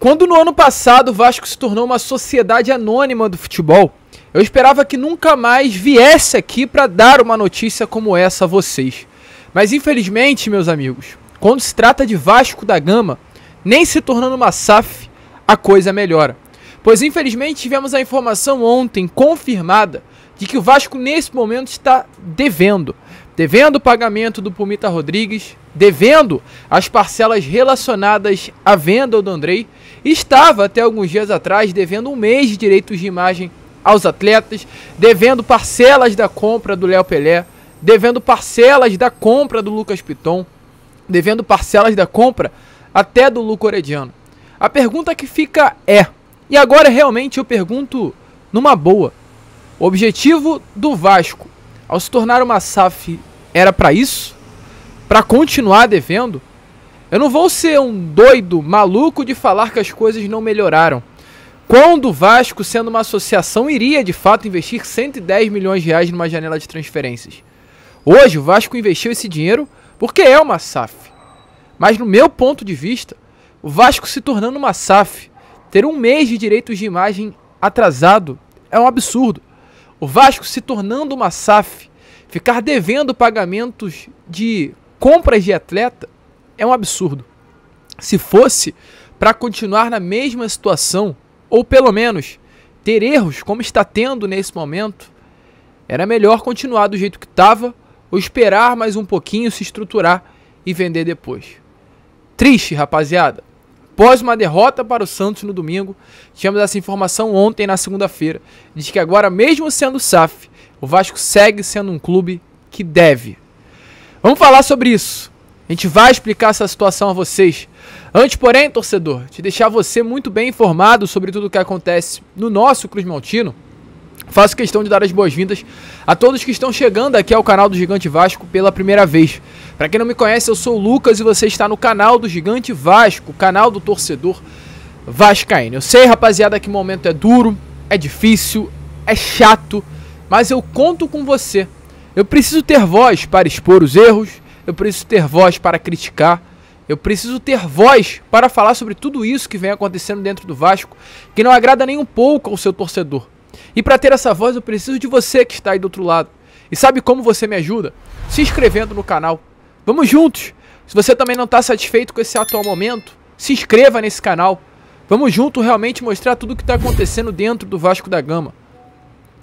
Quando no ano passado o Vasco se tornou uma sociedade anônima do futebol, eu esperava que nunca mais viesse aqui para dar uma notícia como essa a vocês. Mas infelizmente, meus amigos, quando se trata de Vasco da Gama, nem se tornando uma SAF, a coisa melhora. Pois infelizmente tivemos a informação ontem confirmada de que o Vasco nesse momento está devendo. Devendo o pagamento do Pumita Rodrigues, devendo as parcelas relacionadas à venda do Andrei estava até alguns dias atrás devendo um mês de direitos de imagem aos atletas, devendo parcelas da compra do Léo Pelé, devendo parcelas da compra do Lucas Piton, devendo parcelas da compra até do Luco Orediano. A pergunta que fica é, e agora realmente eu pergunto numa boa, o objetivo do Vasco ao se tornar uma SAF era para isso? Para continuar devendo? Eu não vou ser um doido maluco de falar que as coisas não melhoraram. Quando o Vasco, sendo uma associação, iria de fato investir 110 milhões de reais numa janela de transferências? Hoje o Vasco investiu esse dinheiro porque é uma SAF. Mas no meu ponto de vista, o Vasco se tornando uma SAF, ter um mês de direitos de imagem atrasado é um absurdo. O Vasco se tornando uma SAF, ficar devendo pagamentos de compras de atleta, é um absurdo. Se fosse para continuar na mesma situação, ou pelo menos ter erros como está tendo nesse momento, era melhor continuar do jeito que estava ou esperar mais um pouquinho, se estruturar e vender depois. Triste, rapaziada. Após uma derrota para o Santos no domingo, tivemos essa informação ontem na segunda-feira, de que agora, mesmo sendo SAF, o Vasco segue sendo um clube que deve. Vamos falar sobre isso. A gente vai explicar essa situação a vocês. Antes, porém, torcedor, de deixar você muito bem informado sobre tudo o que acontece no nosso Cruz Maltino, faço questão de dar as boas-vindas a todos que estão chegando aqui ao canal do Gigante Vasco pela primeira vez. Para quem não me conhece, eu sou o Lucas e você está no canal do Gigante Vasco, canal do torcedor vascaíno. Eu sei, rapaziada, que o momento é duro, é difícil, é chato, mas eu conto com você. Eu preciso ter voz para expor os erros eu preciso ter voz para criticar, eu preciso ter voz para falar sobre tudo isso que vem acontecendo dentro do Vasco, que não agrada nem um pouco ao seu torcedor. E para ter essa voz, eu preciso de você que está aí do outro lado. E sabe como você me ajuda? Se inscrevendo no canal. Vamos juntos! Se você também não está satisfeito com esse atual momento, se inscreva nesse canal. Vamos junto realmente mostrar tudo o que está acontecendo dentro do Vasco da Gama.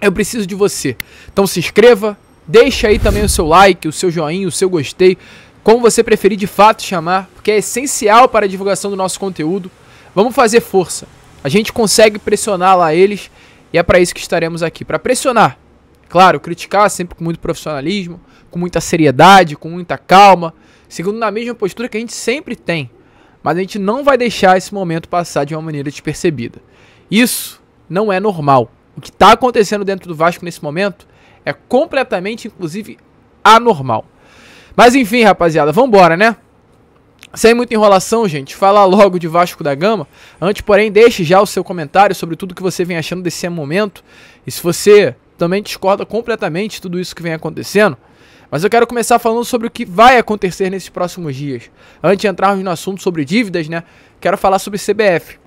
Eu preciso de você. Então se inscreva, Deixa aí também o seu like, o seu joinha, o seu gostei, como você preferir de fato chamar, porque é essencial para a divulgação do nosso conteúdo. Vamos fazer força. A gente consegue pressionar lá eles e é para isso que estaremos aqui, para pressionar. Claro, criticar sempre com muito profissionalismo, com muita seriedade, com muita calma, segundo na mesma postura que a gente sempre tem. Mas a gente não vai deixar esse momento passar de uma maneira despercebida. Isso não é normal. O que está acontecendo dentro do Vasco nesse momento é completamente, inclusive, anormal. Mas enfim, rapaziada, vambora, né? Sem muita enrolação, gente, falar logo de Vasco da Gama. Antes, porém, deixe já o seu comentário sobre tudo que você vem achando desse momento. E se você também discorda completamente de tudo isso que vem acontecendo. Mas eu quero começar falando sobre o que vai acontecer nesses próximos dias. Antes de entrarmos no assunto sobre dívidas, né? Quero falar sobre CBF.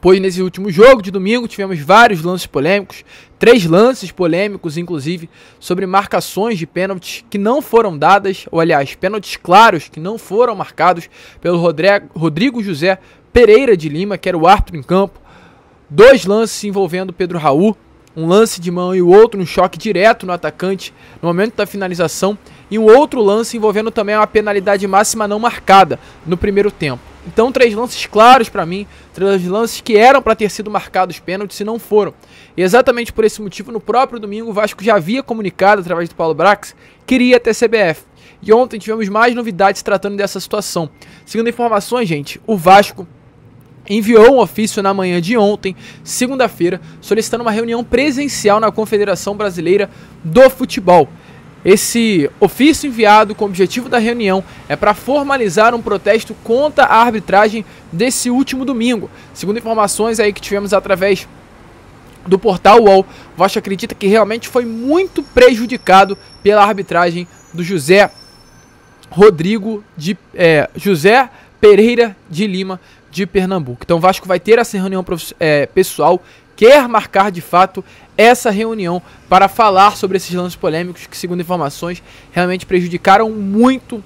Pois nesse último jogo de domingo tivemos vários lances polêmicos, três lances polêmicos, inclusive, sobre marcações de pênaltis que não foram dadas, ou aliás, pênaltis claros que não foram marcados pelo Rodrigo José Pereira de Lima, que era o árbitro em campo. Dois lances envolvendo Pedro Raul, um lance de mão e o outro um choque direto no atacante no momento da finalização, e um outro lance envolvendo também uma penalidade máxima não marcada no primeiro tempo. Então, três lances claros para mim, três lances que eram para ter sido marcados pênaltis e não foram. E exatamente por esse motivo, no próprio domingo, o Vasco já havia comunicado através do Paulo Brax que iria até CBF. E ontem tivemos mais novidades tratando dessa situação. Segundo informações, gente, o Vasco enviou um ofício na manhã de ontem, segunda-feira, solicitando uma reunião presencial na Confederação Brasileira do Futebol. Esse ofício enviado com o objetivo da reunião é para formalizar um protesto contra a arbitragem desse último domingo. Segundo informações aí que tivemos através do portal UOL, Vasco acredita que realmente foi muito prejudicado pela arbitragem do José Rodrigo de é, José Pereira de Lima de Pernambuco. Então o Vasco vai ter essa reunião é, pessoal, quer marcar de fato essa reunião para falar sobre esses lances polêmicos que, segundo informações, realmente prejudicaram muito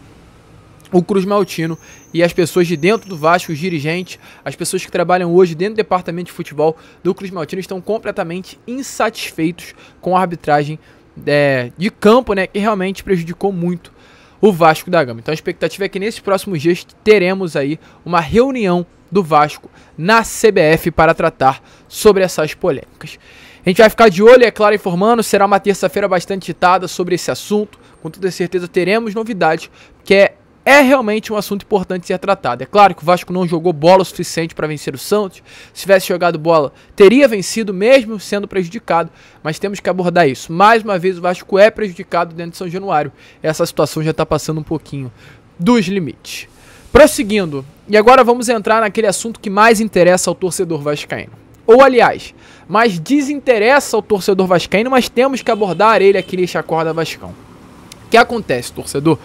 o Cruz Maltino e as pessoas de dentro do Vasco, os dirigentes, as pessoas que trabalham hoje dentro do departamento de futebol do Cruz Maltino estão completamente insatisfeitos com a arbitragem é, de campo, né, que realmente prejudicou muito o Vasco da Gama. Então a expectativa é que nesses próximos dias teremos aí uma reunião do Vasco na CBF para tratar sobre essas polêmicas. A gente vai ficar de olho, é claro, informando. Será uma terça-feira bastante citada sobre esse assunto. Com toda certeza teremos novidades, que é é realmente um assunto importante ser tratado. É claro que o Vasco não jogou bola o suficiente para vencer o Santos. Se tivesse jogado bola, teria vencido, mesmo sendo prejudicado. Mas temos que abordar isso. Mais uma vez, o Vasco é prejudicado dentro de São Januário. Essa situação já está passando um pouquinho dos limites. Prosseguindo, e agora vamos entrar naquele assunto que mais interessa ao torcedor vascaíno. Ou, aliás, mas desinteressa ao torcedor vascaíno, mas temos que abordar ele aqui neste Acorda Vascão. O que acontece, torcedor?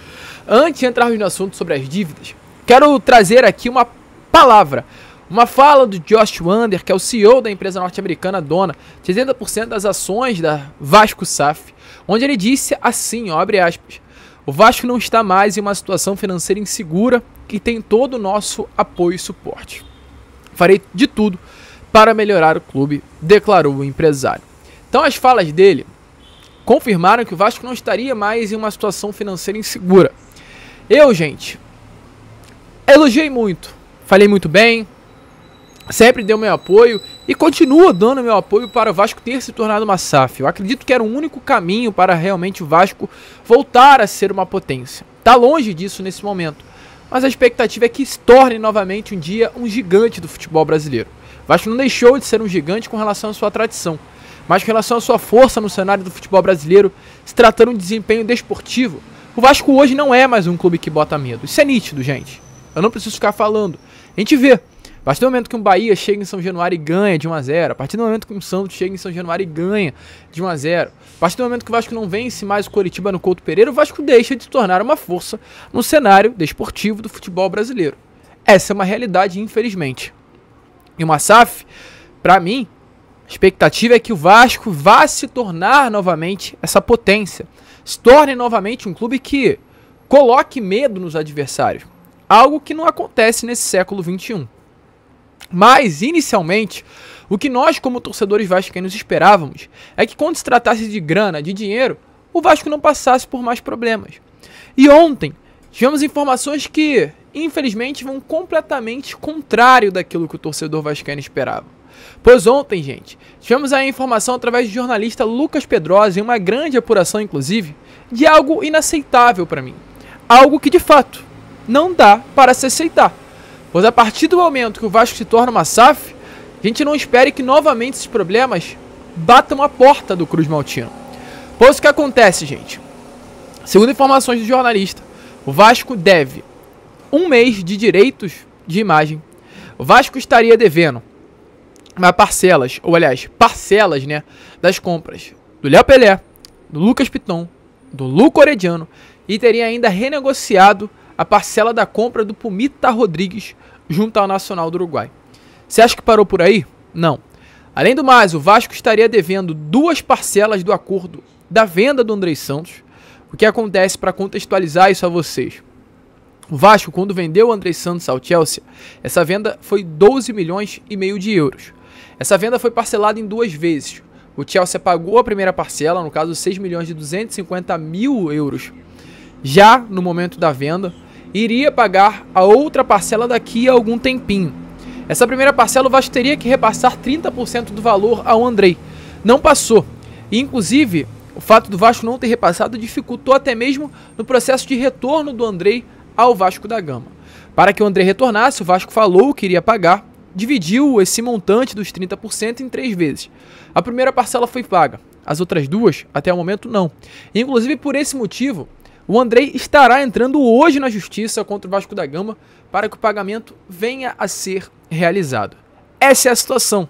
Antes de entrarmos no assunto sobre as dívidas, quero trazer aqui uma palavra, uma fala do Josh Wander, que é o CEO da empresa norte-americana dona 70% das ações da Vasco SAF, onde ele disse assim, ó, abre aspas, o Vasco não está mais em uma situação financeira insegura e tem todo o nosso apoio e suporte. Farei de tudo para melhorar o clube, declarou o empresário. Então as falas dele confirmaram que o Vasco não estaria mais em uma situação financeira insegura. Eu, gente, elogiei muito, falei muito bem, sempre deu meu apoio e continuo dando meu apoio para o Vasco ter se tornado uma SAF. Eu acredito que era o único caminho para realmente o Vasco voltar a ser uma potência. Está longe disso nesse momento, mas a expectativa é que se torne novamente um dia um gigante do futebol brasileiro. Vasco não deixou de ser um gigante com relação à sua tradição, mas com relação à sua força no cenário do futebol brasileiro, se tratando de desempenho desportivo, o Vasco hoje não é mais um clube que bota medo. Isso é nítido, gente. Eu não preciso ficar falando. A gente vê. A partir do momento que um Bahia chega em São Januário e ganha de 1 a 0, a partir do momento que um Santos chega em São Januário e ganha de 1 a 0, a partir do momento que o Vasco não vence mais o Coritiba no Couto Pereira, o Vasco deixa de se tornar uma força no cenário desportivo do futebol brasileiro. Essa é uma realidade, infelizmente e uma SAF, para mim, a expectativa é que o Vasco vá se tornar novamente essa potência. Se torne novamente um clube que coloque medo nos adversários. Algo que não acontece nesse século XXI. Mas, inicialmente, o que nós, como torcedores vascaínos, esperávamos é que quando se tratasse de grana, de dinheiro, o Vasco não passasse por mais problemas. E ontem, Tivemos informações que, infelizmente, vão completamente contrário daquilo que o torcedor vascaíno esperava. Pois ontem, gente, tivemos a informação através do jornalista Lucas Pedrosa, em uma grande apuração, inclusive, de algo inaceitável para mim. Algo que, de fato, não dá para se aceitar. Pois a partir do momento que o Vasco se torna uma SAF, a gente não espere que novamente esses problemas batam a porta do Cruz Maltino. Pois o que acontece, gente? Segundo informações do jornalista, o Vasco deve um mês de direitos de imagem. O Vasco estaria devendo mas parcelas, ou aliás, parcelas, né, das compras do Léo Pelé, do Lucas Piton, do Luco Orediano e teria ainda renegociado a parcela da compra do Pumita Rodrigues junto ao Nacional do Uruguai. Você acha que parou por aí? Não. Além do mais, o Vasco estaria devendo duas parcelas do acordo da venda do Andrei Santos o que acontece para contextualizar isso a vocês? O Vasco, quando vendeu o André Santos ao Chelsea, essa venda foi 12 milhões e meio de euros. Essa venda foi parcelada em duas vezes. O Chelsea pagou a primeira parcela, no caso 6 milhões e 250 mil euros, já no momento da venda, iria pagar a outra parcela daqui a algum tempinho. Essa primeira parcela o Vasco teria que repassar 30% do valor ao Andrei. Não passou. inclusive, o fato do Vasco não ter repassado dificultou até mesmo no processo de retorno do Andrei ao Vasco da Gama. Para que o André retornasse, o Vasco falou que iria pagar, dividiu esse montante dos 30% em três vezes. A primeira parcela foi paga, as outras duas, até o momento, não. E, inclusive, por esse motivo, o Andrei estará entrando hoje na justiça contra o Vasco da Gama para que o pagamento venha a ser realizado. Essa é a situação.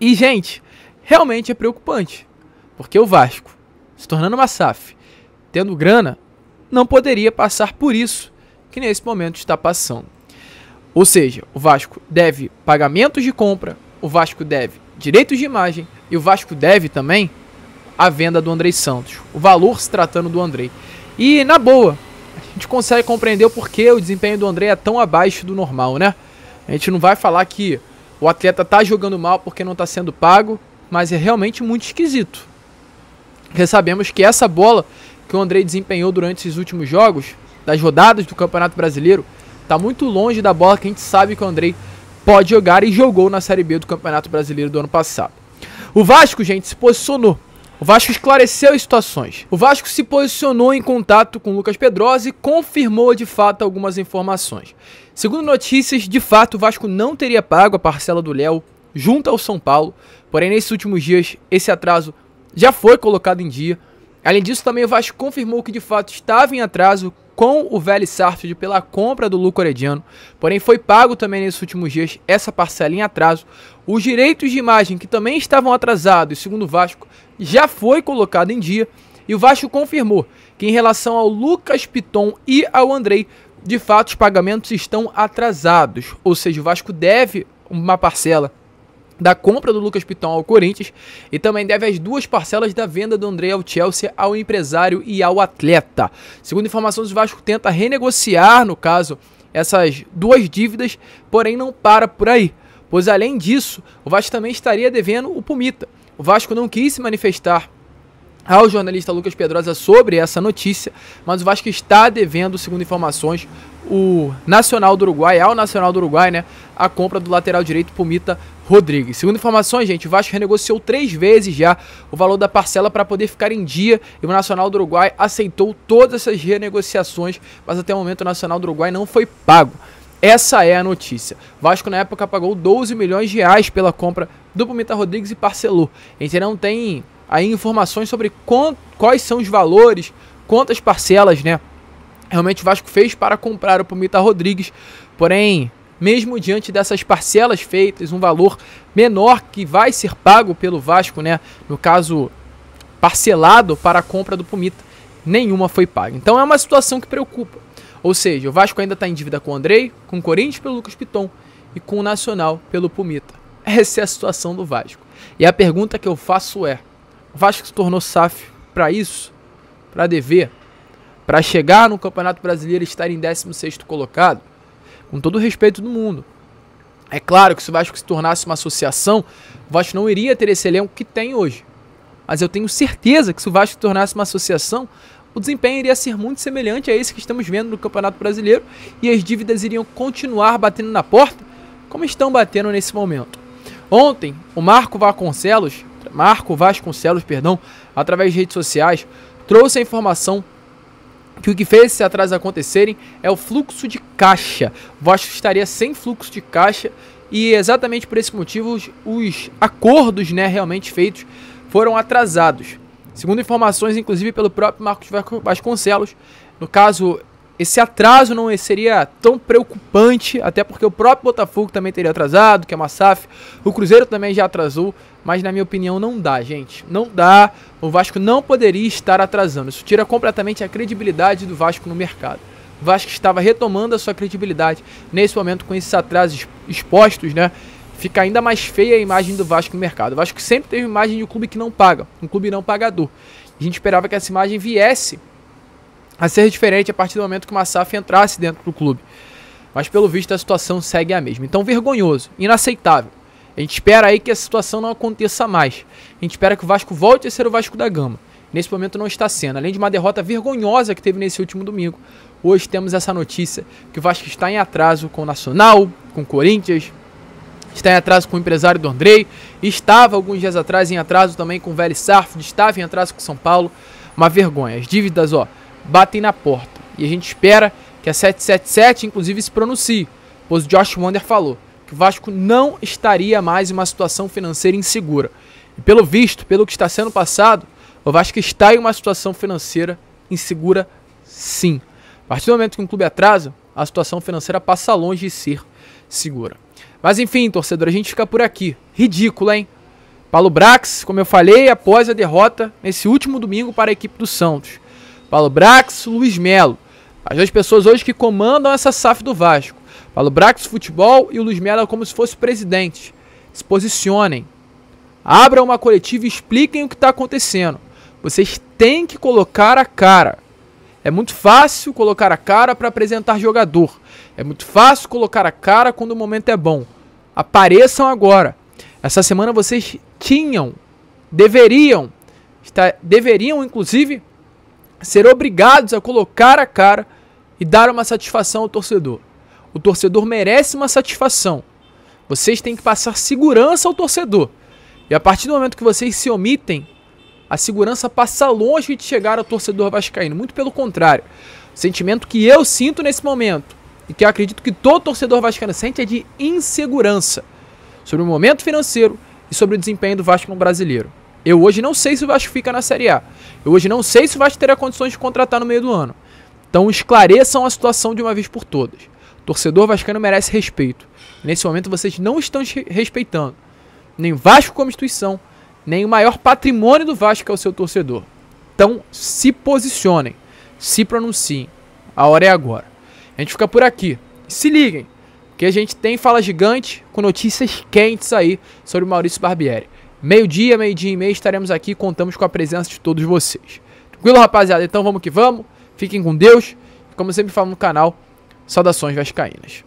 E, gente, realmente é preocupante, porque o Vasco se tornando uma SAF, tendo grana, não poderia passar por isso que nesse momento está passando. Ou seja, o Vasco deve pagamentos de compra, o Vasco deve direitos de imagem e o Vasco deve também a venda do Andrei Santos, o valor se tratando do Andrei. E na boa, a gente consegue compreender o porquê o desempenho do Andrei é tão abaixo do normal, né? A gente não vai falar que o atleta tá jogando mal porque não tá sendo pago, mas é realmente muito esquisito. Recebemos que essa bola que o Andrei desempenhou durante esses últimos jogos, das rodadas do Campeonato Brasileiro, está muito longe da bola que a gente sabe que o Andrei pode jogar e jogou na Série B do Campeonato Brasileiro do ano passado. O Vasco, gente, se posicionou. O Vasco esclareceu as situações. O Vasco se posicionou em contato com o Lucas Pedrosa e confirmou de fato algumas informações. Segundo notícias, de fato o Vasco não teria pago a parcela do Léo junto ao São Paulo, porém nesses últimos dias esse atraso já foi colocado em dia. Além disso, também o Vasco confirmou que de fato estava em atraso com o Vélez Sarsfield pela compra do Luco Orediano, porém foi pago também nesses últimos dias essa parcela em atraso. Os direitos de imagem que também estavam atrasados, segundo o Vasco, já foi colocado em dia e o Vasco confirmou que em relação ao Lucas Piton e ao Andrei, de fato os pagamentos estão atrasados, ou seja, o Vasco deve uma parcela da compra do Lucas Piton ao Corinthians e também deve as duas parcelas da venda do André ao Chelsea, ao empresário e ao atleta. Segundo informações, o Vasco tenta renegociar, no caso, essas duas dívidas, porém não para por aí, pois além disso, o Vasco também estaria devendo o Pumita. O Vasco não quis se manifestar ao jornalista Lucas Pedrosa sobre essa notícia, mas o Vasco está devendo, segundo informações, o Nacional do Uruguai, ao Nacional do Uruguai, né? A compra do lateral direito Pumita Rodrigues. Segundo informações, gente, o Vasco renegociou três vezes já o valor da parcela para poder ficar em dia e o Nacional do Uruguai aceitou todas essas renegociações, mas até o momento o Nacional do Uruguai não foi pago. Essa é a notícia. Vasco na época pagou 12 milhões de reais pela compra do Pumita Rodrigues e parcelou. A gente não tem aí informações sobre quais são os valores, quantas parcelas, né? Realmente o Vasco fez para comprar o Pumita Rodrigues, porém, mesmo diante dessas parcelas feitas, um valor menor que vai ser pago pelo Vasco, né? No caso, parcelado para a compra do Pumita, nenhuma foi paga. Então é uma situação que preocupa. Ou seja, o Vasco ainda está em dívida com o Andrei, com o Corinthians pelo Lucas Piton e com o Nacional pelo Pumita. Essa é a situação do Vasco. E a pergunta que eu faço é: o Vasco se tornou SAF para isso? Para dever? para chegar no Campeonato Brasileiro e estar em 16º colocado, com todo o respeito do mundo. É claro que se o Vasco se tornasse uma associação, o Vasco não iria ter esse elenco que tem hoje. Mas eu tenho certeza que se o Vasco se tornasse uma associação, o desempenho iria ser muito semelhante a esse que estamos vendo no Campeonato Brasileiro e as dívidas iriam continuar batendo na porta como estão batendo nesse momento. Ontem, o Marco Vasconcelos, Marco Vasconcelos, perdão, através de redes sociais, trouxe a informação que o que fez esses atrasos acontecerem é o fluxo de caixa. O Vasco estaria sem fluxo de caixa e exatamente por esse motivo os, acordos né, realmente feitos foram atrasados. Segundo informações, inclusive, pelo próprio Marcos Vasconcelos, no caso, esse atraso não seria tão preocupante, até porque o próprio Botafogo também teria atrasado, que é uma SAF, o Cruzeiro também já atrasou, mas na minha opinião não dá, gente. Não dá. O Vasco não poderia estar atrasando. Isso tira completamente a credibilidade do Vasco no mercado. O Vasco estava retomando a sua credibilidade nesse momento com esses atrasos expostos, né? Fica ainda mais feia a imagem do Vasco no mercado. O Vasco sempre teve imagem de um clube que não paga, um clube não pagador. A gente esperava que essa imagem viesse a ser diferente a partir do momento que o Massaf entrasse dentro do clube. Mas pelo visto a situação segue a mesma. Então vergonhoso, inaceitável. A gente espera aí que a situação não aconteça mais. A gente espera que o Vasco volte a ser o Vasco da Gama. Nesse momento não está sendo. Além de uma derrota vergonhosa que teve nesse último domingo, hoje temos essa notícia que o Vasco está em atraso com o Nacional, com o Corinthians, está em atraso com o empresário do Andrei, estava alguns dias atrás em atraso também com o Vélez Sarford, estava em atraso com o São Paulo. Uma vergonha. As dívidas, ó, batem na porta. E a gente espera que a 777, inclusive, se pronuncie, pois o Josh Wander falou que o Vasco não estaria mais em uma situação financeira insegura. E pelo visto, pelo que está sendo passado, o Vasco está em uma situação financeira insegura, sim. A partir do momento que um clube atrasa, a situação financeira passa longe de ser segura. Mas enfim, torcedor, a gente fica por aqui. Ridículo, hein? Paulo Brax, como eu falei, após a derrota nesse último domingo para a equipe do Santos. Paulo Brax, Luiz Melo. As duas pessoas hoje que comandam essa SAF do Vasco. Falo Brax Futebol e o Luiz Melo como se fosse presidente. Se posicionem. Abram uma coletiva e expliquem o que está acontecendo. Vocês têm que colocar a cara. É muito fácil colocar a cara para apresentar jogador. É muito fácil colocar a cara quando o momento é bom. Apareçam agora. Essa semana vocês tinham, deveriam, está, deveriam inclusive ser obrigados a colocar a cara e dar uma satisfação ao torcedor. O torcedor merece uma satisfação. Vocês têm que passar segurança ao torcedor. E a partir do momento que vocês se omitem, a segurança passa longe de chegar ao torcedor vascaíno. Muito pelo contrário. O sentimento que eu sinto nesse momento, e que eu acredito que todo torcedor vascaíno sente, é de insegurança sobre o momento financeiro e sobre o desempenho do Vasco no brasileiro. Eu hoje não sei se o Vasco fica na Série A. Eu hoje não sei se o Vasco terá condições de contratar no meio do ano. Então esclareçam a situação de uma vez por todas. Torcedor vascaíno merece respeito. Nesse momento vocês não estão respeitando. Nem Vasco como instituição, nem o maior patrimônio do Vasco que é o seu torcedor. Então se posicionem, se pronunciem. A hora é agora. A gente fica por aqui. Se liguem, que a gente tem Fala Gigante com notícias quentes aí sobre o Maurício Barbieri. Meio-dia, meio-dia e meia estaremos aqui contamos com a presença de todos vocês. Tranquilo, rapaziada? Então vamos que vamos. Fiquem com Deus. Como sempre falo no canal, Saudações vascaínas.